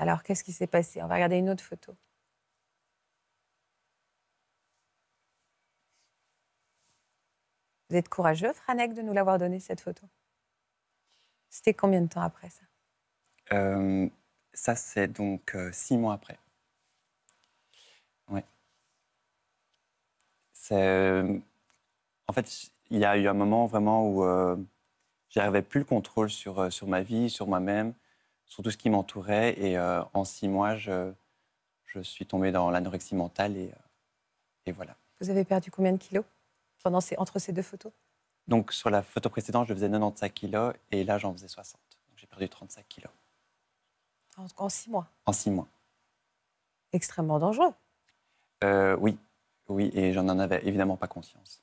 Alors, qu'est-ce qui s'est passé On va regarder une autre photo. Vous êtes courageux, Franek, de nous l'avoir donné, cette photo. C'était combien de temps après ça euh, Ça, c'est donc euh, six mois après. Oui. Euh, en fait, il y a eu un moment vraiment où j'arrivais plus le contrôle sur ma vie, sur moi-même sur tout ce qui m'entourait. Et euh, en six mois, je, je suis tombé dans l'anorexie mentale et, euh, et, voilà. Vous avez perdu combien de kilos pendant ces, entre ces deux photos Donc sur la photo précédente, je faisais 95 kilos et là, j'en faisais 60. J'ai perdu 35 kilos. En, six mois En six mois. Extrêmement dangereux. Euh, oui, oui, et j'en en avais évidemment pas conscience.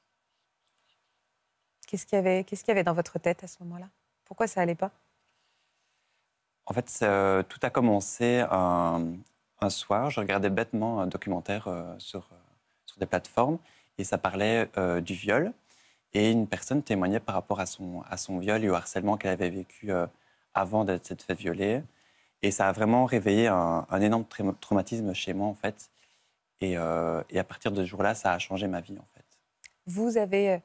Qu'est-ce qu'il y, qu'est-ce qu'il y avait dans votre tête à ce moment-là Pourquoi ça allait pas en fait, tout a commencé euh, un, soir. Je regardais bêtement un documentaire euh, sur, euh, sur, des plateformes et ça parlait du viol. Et une personne témoignait par rapport à son, à son viol et au harcèlement qu'elle avait vécu avant d'être faite violer. Et ça a vraiment réveillé un, énorme traumatisme chez moi, en fait. Et, et à partir de ce jour-là, ça a changé ma vie, en fait. Vous avez,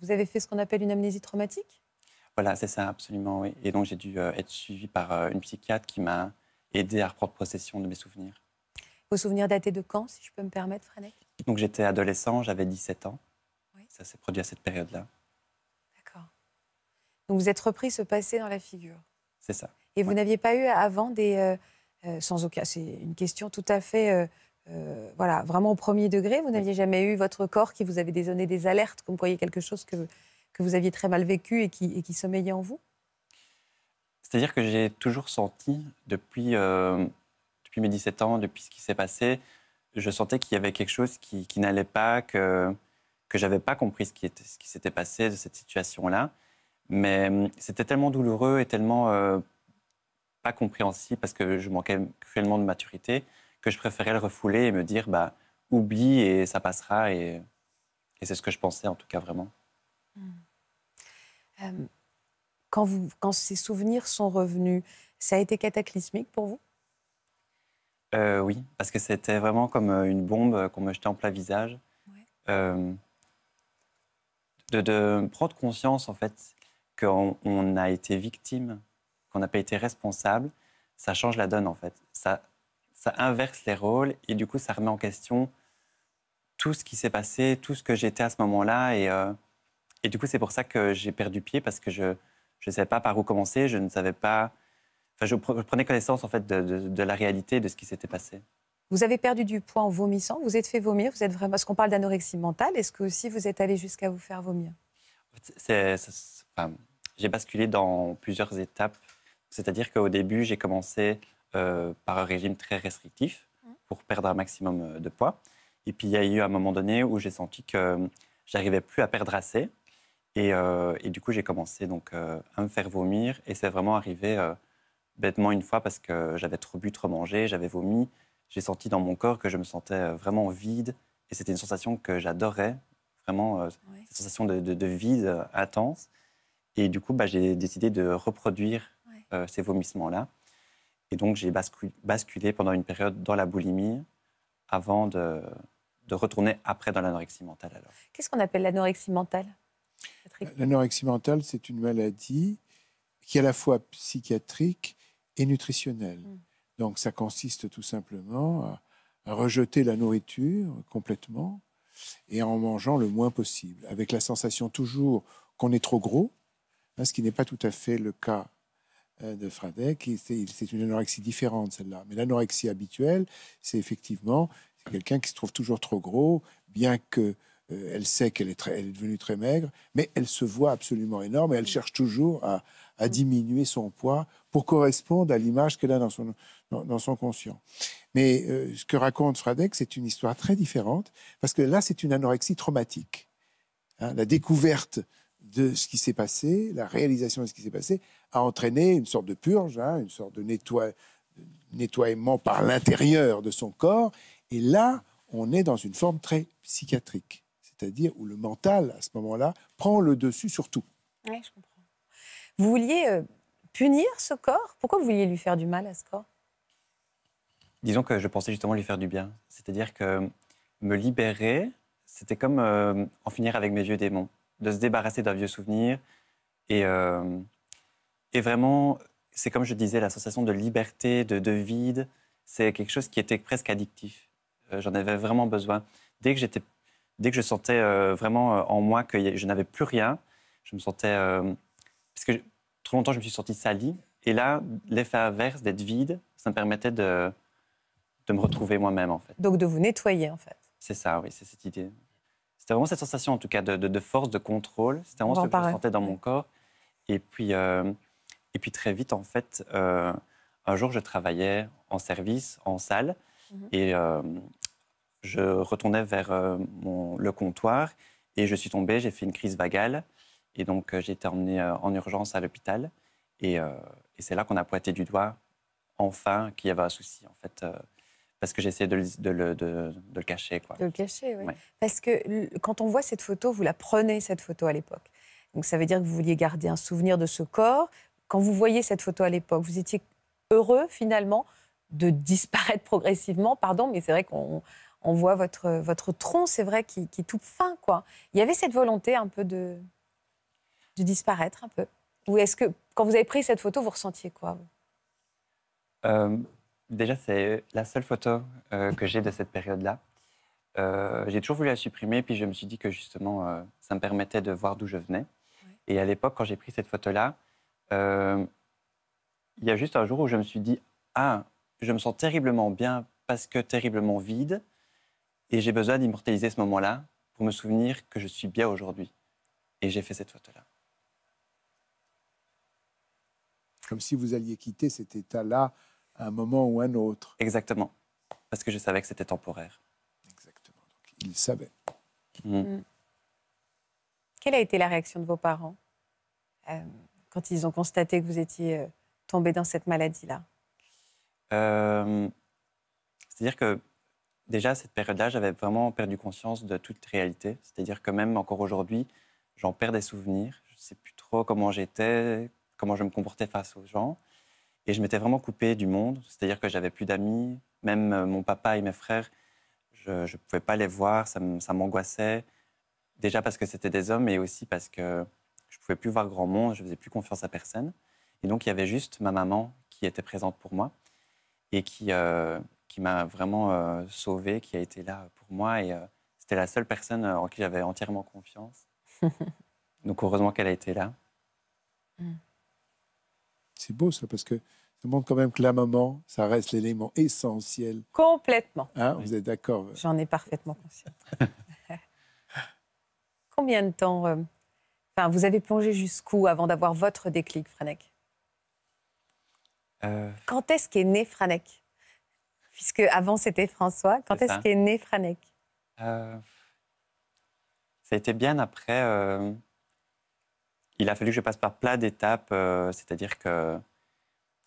vous avez fait ce qu'on appelle une amnésie traumatique voilà, c'est ça, absolument, oui. Et donc j'ai dû euh, être suivie par euh, une psychiatre qui m'a aidé à reprendre possession de mes souvenirs. Vos souvenirs datés de quand, si je peux me permettre, Franek Donc j'étais adolescent, j'avais 17 ans. Ça s'est produit à cette période-là. D'accord. Donc vous êtes repris ce passé dans la figure. C'est ça. Et vous n'aviez pas eu avant des... Euh, sans aucun... C'est une question tout à fait... voilà, vraiment au premier degré, vous n'aviez jamais eu votre corps qui vous avait donné des alertes, comme vous voyiez quelque chose que, que vous aviez très mal vécu et qui, et qui sommeillait en vous C'est-à-dire que j'ai toujours senti, depuis, euh, depuis mes 17 ans, depuis ce qui s'est passé, je sentais qu'il y avait quelque chose qui, n'allait pas, que que j'avais pas compris ce qui, était, ce qui s'était passé de cette situation-là. Mais hum, c'était tellement douloureux et tellement euh, pas compréhensible parce que je manquais cruellement de maturité que je préférais le refouler et me dire bah oublie et ça passera et, c'est ce que je pensais en tout cas vraiment. Mmh quand, vous, quand ces souvenirs sont revenus, ça a été cataclysmique pour vous euh, Oui, parce que c'était vraiment comme euh, une bombe euh, qu'on me jetait en plein visage. de, prendre conscience, en fait, qu'on a été victime, qu'on n'a pas été responsable, ça change la donne, en fait. Ça, ça inverse les rôles et du coup, ça remet en question tout ce qui s'est passé, tout ce que j'étais à ce moment-là. Et et du coup, c'est pour ça que j'ai perdu pied parce que je ne savais pas par où commencer, je ne savais pas. Enfin, je prenais connaissance en fait de, la réalité de ce qui s'était passé. Vous avez perdu du poids en vomissant. Vous êtes fait vomir. Vous êtes vraiment. Parce qu'on parle d'anorexie mentale. Est-ce que aussi vous êtes allé jusqu'à vous faire vomir J'ai basculé dans plusieurs étapes. C'est-à-dire qu'au début, j'ai commencé euh, par un régime très restrictif pour perdre un maximum euh, de poids. Et puis il y a eu un moment donné où j'ai senti que euh, j'arrivais plus à perdre assez. Euh, et, du coup, j'ai commencé donc euh, à me faire vomir. Et c'est vraiment arrivé euh, bêtement une fois parce que j'avais trop bu, trop mangé, j'avais vomi. J'ai senti dans mon corps que je me sentais vraiment vide. Et c'était une sensation que j'adorais, vraiment, une cette sensation de, vide intense. Et du coup, bah, j'ai décidé de reproduire ces vomissements-là. Et donc, j'ai basculé pendant une période dans la boulimie avant de, de retourner après dans l'anorexie mentale. Qu'est-ce qu'on appelle l'anorexie mentale L'anorexie mentale, c'est une maladie qui est à la fois psychiatrique et nutritionnelle. Mm. Donc ça consiste tout simplement à, rejeter la nourriture complètement et en mangeant le moins possible, avec la sensation toujours qu'on est trop gros, hein, ce qui n'est pas tout à fait le cas euh, de Fradek. C'est une anorexie différente, celle-là. Mais l'anorexie habituelle, c'est effectivement quelqu'un qui se trouve toujours trop gros, bien que euh, elle sait qu'elle est, devenue très maigre, mais elle se voit absolument énorme et elle cherche toujours à, diminuer son poids pour correspondre à l'image qu'elle a dans son, conscient. Mais euh, ce que raconte Fradek, c'est une histoire très différente, parce que là, c'est une anorexie traumatique. Hein, la découverte de ce qui s'est passé, la réalisation de ce qui s'est passé, a entraîné une sorte de purge, hein, une sorte de nettoyement par l'intérieur de son corps. Et là, on est dans une forme très psychiatrique c'est-à-dire où le mental, à ce moment-là, prend le dessus sur tout. Oui, je comprends. Vous vouliez euh, punir ce corps Pourquoi vous vouliez lui faire du mal à ce corps Disons que je pensais justement lui faire du bien. C'est-à-dire que me libérer, c'était comme euh, en finir avec mes vieux démons, de se débarrasser d'un vieux souvenir. Et, euh, et vraiment, c'est comme je disais, la sensation de liberté, de, de vide, c'est quelque chose qui était presque addictif. J'en avais vraiment besoin. Dès que j'étais dès que je sentais euh, vraiment euh, en moi que je n'avais plus rien, je me sentais. Euh, parce que trop longtemps, je me suis senti sali. Et là, l'effet inverse d'être vide, ça me permettait de, de me retrouver moi-même, en fait. Donc de vous nettoyer, en fait. C'est ça, oui, c'est cette idée. C'était vraiment cette sensation, en tout cas, de, de, force, de contrôle. C'était vraiment ce que je sentais dans mon corps. Et puis, et puis très vite, en fait, un jour, je travaillais en service, en salle. Mm-hmm. Et je retournais vers euh, le comptoir et je suis tombé, j'ai fait une crise vagale. Et donc, euh, j'ai été emmené euh, en urgence à l'hôpital. Et, c'est là qu'on a pointé du doigt, enfin, qu'il y avait un souci, en fait. parce que j'essayais de, le cacher. Quoi. De le cacher, oui. Parce que quand on voit cette photo, vous la prenez, cette photo, à l'époque. Donc, ça veut dire que vous vouliez garder un souvenir de ce corps. Quand vous voyez cette photo à l'époque, vous étiez heureux, finalement, de disparaître progressivement, pardon, mais c'est vrai qu'on on voit votre, tronc, c'est vrai, qui, est tout fin. quoi. Il y avait cette volonté un peu de, disparaître, un peu. Ou est-ce que, quand vous avez pris cette photo, vous ressentiez quoi euh, Déjà, c'est la seule photo euh, que j'ai de cette période-là. Euh, j'ai toujours voulu la supprimer, puis je me suis dit que justement, ça me permettait de voir d'où je venais. Et à l'époque, quand j'ai pris cette photo-là, il y a juste un jour où je me suis dit, ah, je me sens terriblement bien parce que terriblement vide, et j'ai besoin d'immortaliser ce moment-là pour me souvenir que je suis bien aujourd'hui. Et j'ai fait cette photo-là. Comme si vous alliez quitter cet état-là à un moment ou un autre. Exactement. Parce que je savais que c'était temporaire. Exactement. Donc, il savait. Mmh. Mmh. Quelle a été la réaction de vos parents euh, quand ils ont constaté que vous étiez euh, tombé dans cette maladie-là euh, C'est-à-dire que déjà, cette période-là, j'avais vraiment perdu conscience de toute réalité. C'est-à-dire que même encore aujourd'hui, j'en perds des souvenirs. Je ne sais plus trop comment j'étais, comment je me comportais face aux gens. Et je m'étais vraiment coupé du monde. C'est-à-dire que j'avais plus d'amis. Même euh, mon papa et mes frères, je ne pouvais pas les voir. Ça m'angoissait. Déjà parce que c'était des hommes mais aussi parce que je ne pouvais plus voir grand monde. Je ne faisais plus confiance à personne. Et donc, il y avait juste ma maman qui était présente pour moi et qui, euh, qui m'a vraiment euh, sauvé, qui a été là pour moi. Et euh, c'était la seule personne euh, en qui j'avais entièrement confiance. Donc heureusement qu'elle a été là. Mm. C'est beau ça, parce que ça montre quand même que la maman, ça reste l'élément essentiel. Complètement. Hein, vous êtes d'accord euh? J'en ai parfaitement conscience. Combien de temps enfin, Vous avez plongé jusqu'où avant d'avoir votre déclic, Franek Quand est-ce qu'est né Franek puisque avant c'était François. Quand est-ce est qu'est né Franek euh, Ça a été bien après. Euh, il a fallu que je passe par plein d'étapes, euh, c'est-à-dire que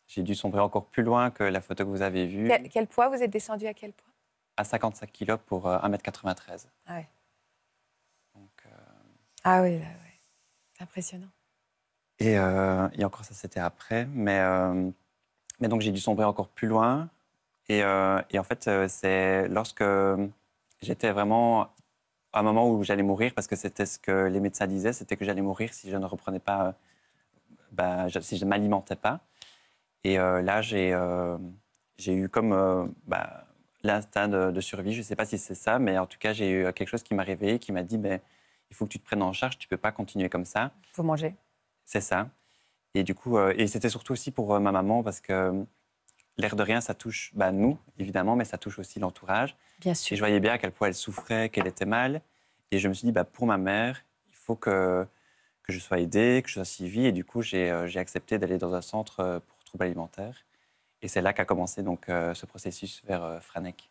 j'ai dû sombrer encore plus loin que la photo que vous avez vue. Quel, quel poids Vous êtes descendu à quel poids À 55 kg pour 1m93. Ah, ah oui. Donc, ah oui, c'est impressionnant. Et, encore ça, c'était après. Mais, mais donc j'ai dû sombrer encore plus loin. Euh, et, en fait, euh, c'est lorsque j'étais vraiment à un moment où j'allais mourir, parce que c'était ce que les médecins disaient, c'était que j'allais mourir si je ne reprenais pas, euh, bah, si je ne m'alimentais pas. Et là, j'ai eu comme bah, l'instinct de, survie. Je ne sais pas si c'est ça, mais en tout cas, j'ai eu quelque chose qui m'a réveillé, qui m'a dit Mais il faut que tu te prennes en charge, tu ne peux pas continuer comme ça. Il faut manger. C'est ça. Et du coup, et c'était surtout aussi pour ma maman, parce que l'air de rien, ça touche bah, nous, évidemment, mais ça touche aussi l'entourage. Bien sûr. Et je voyais bien à quel point elle souffrait, qu'elle était mal. Et je me suis dit, bah, pour ma mère, il faut que, que je sois aidée, que je sois suivie. Et du coup, j'ai euh, accepté d'aller dans un centre euh, pour troubles alimentaires. Et c'est là qu'a commencé donc, euh, ce processus vers Franek.